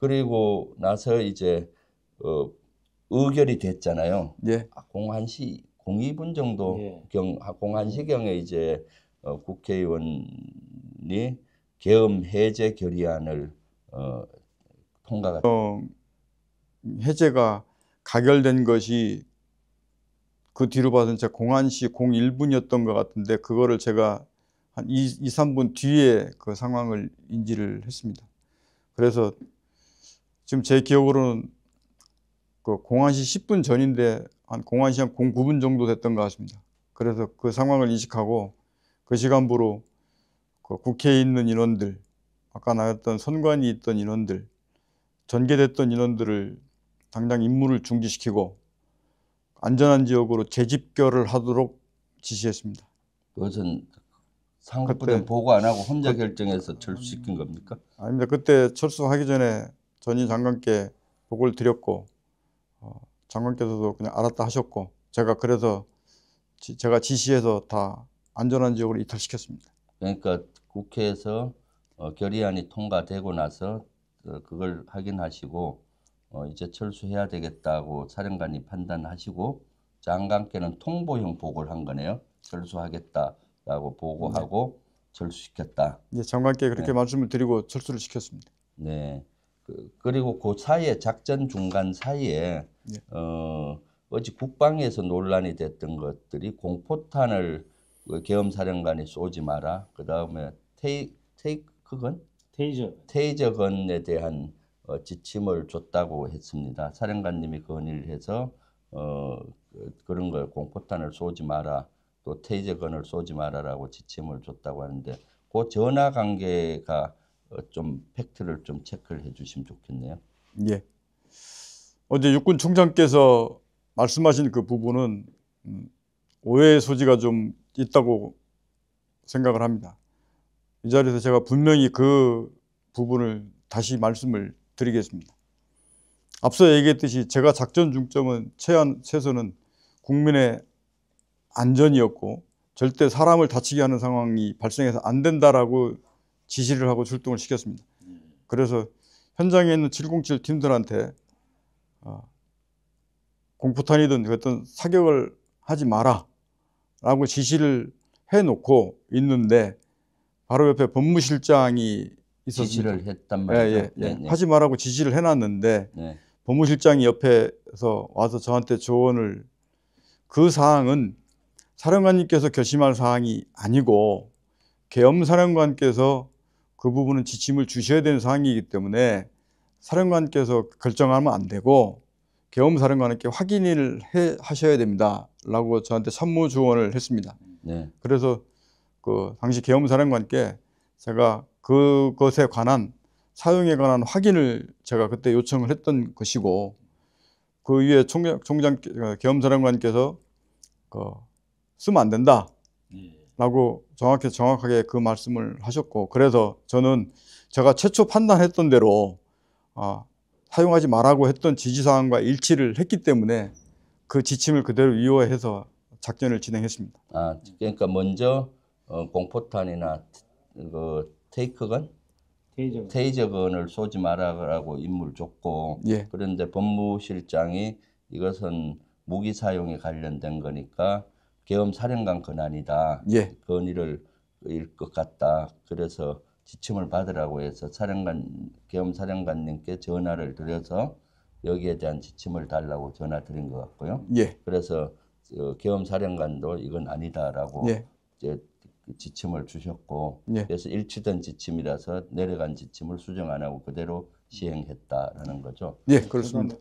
그리고 나서 이제 어, 의결이 됐잖아요. 예. 아, 공한시 공이분 정도 예. 경 아, 공한시경에 이제 어, 국회의원이 계엄 해제 결의안을 어, 통과가 어, 해제가 가결된 것이 그 뒤로 봐서는 제가 공안시 01분이었던 것 같은데 그거를 제가 한 2, 3분 뒤에 그 상황을 인지를 했습니다. 그래서 지금 제 기억으로는 그공안시 10분 전인데 한공안시한 09분 정도 됐던 것 같습니다. 그래서 그 상황을 인식하고 그 시간부로 그 국회에 있는 인원들, 아까 나왔던 선관위 있던 인원들, 전개됐던 인원들을 당장 임무를 중지시키고 안전한 지역으로 재집결을 하도록 지시했습니다. 그것은 상급부대 보고 안 하고 혼자 그 결정해서 철수시킨 겁니까? 아닙니다. 그때 철수하기 전에 전임 장관께 보고를 드렸고 어, 장관께서도 그냥 알았다 하셨고 제가 그래서 지, 제가 지시해서 다 안전한 지역으로 이탈시켰습니다. 그러니까 국회에서 어, 결의안이 통과되고 나서 어, 그걸 확인하시고 어, 이제 철수해야 되겠다고 사령관이 판단하시고 장관께는 통보형 보고를 한 거네요. 철수하겠다라고 보고하고 네. 철수시켰다. 네, 장관께 그렇게 네. 말씀을 드리고 철수를 시켰습니다. 네. 그, 그리고 그 사이에 작전 중간 사이에 예. 어, 어제 국방에서 논란이 됐던 것들이 공포탄을 그 계엄사령관이 쏘지 마라. 그 다음에 테이, 테이크건? 테이저. 테이저건에 대한 어, 지침을 줬다고 했습니다. 사령관님이 그 건의를 해서 어, 그런 걸 공포탄을 쏘지 마라. 또 테이저건을 쏘지 마라라고 지침을 줬다고 하는데 그 전화 관계가 어, 좀 팩트를 좀 체크를 해주시면 좋겠네요. 예. 어제 육군 총장께서 말씀하신 그 부분은 음, 오해의 소지가 좀 있다고 생각을 합니다. 이 자리에서 제가 분명히 그 부분을 다시 말씀을 드리겠습니다. 앞서 얘기했듯이 제가 작전 중점은 최한, 최소는 국민의 안전이었고 절대 사람을 다치게 하는 상황이 발생해서 안 된다라고 지시를 하고 출동을 시켰습니다. 예. 그래서 현장에 있는 707 팀들한테 어, 공포탄이든 어떤 사격을 하지 마라 라고 지시를 해놓고 있는데 바로 옆에 법무실장이 있었습니다. 지시를 했단 예, 말이죠. 예, 예, 예. 예. 하지 말라고 지시를 해놨는데 네. 법무실장이 옆에서 와서 저한테 조언을 그 사항은 사령관님께서 결심할 사항이 아니고 계엄사령관께서 그 부분은 지침을 주셔야 되는 사항이기 때문에 사령관께서 결정하면 안 되고 계엄사령관에게 확인을 해, 하셔야 됩니다. 라고 저한테 선무 조언을 했습니다. 네. 그래서 그 당시 계엄사령관께 제가 그것에 관한 사용에 관한 확인을 제가 그때 요청을 했던 것이고 그 위에 총장, 총장 그 계엄사령관께서 그 쓰면 안 된다. 네. 라고 정확히 정확하게 그 말씀을 하셨고 그래서 저는 제가 최초 판단했던 대로 아, 사용하지 말라고 했던 지지사항과 일치를 했기 때문에 그 지침을 그대로 이어해서 작전을 진행했습니다. 아, 그러니까 먼저 어, 공포탄이나 그 테이크건 테이저건. 테이저건을 쏘지 말라고 임무를 줬고 예. 그런데 법무실장이 이것은 무기 사용에 관련된 거니까 계엄 사령관 권한이다. 예. 건의를 일 것 같다. 그래서 지침을 받으라고 해서 사령관 계엄 사령관님께 전화를 드려서 여기에 대한 지침을 달라고 전화 드린 것 같고요. 예. 그래서 어, 계엄 사령관도 이건 아니다라고 예. 이제 지침을 주셨고 예. 그래서 일치된 지침이라서 내려간 지침을 수정 안 하고 그대로 시행했다라는 거죠. 예, 그렇습니다.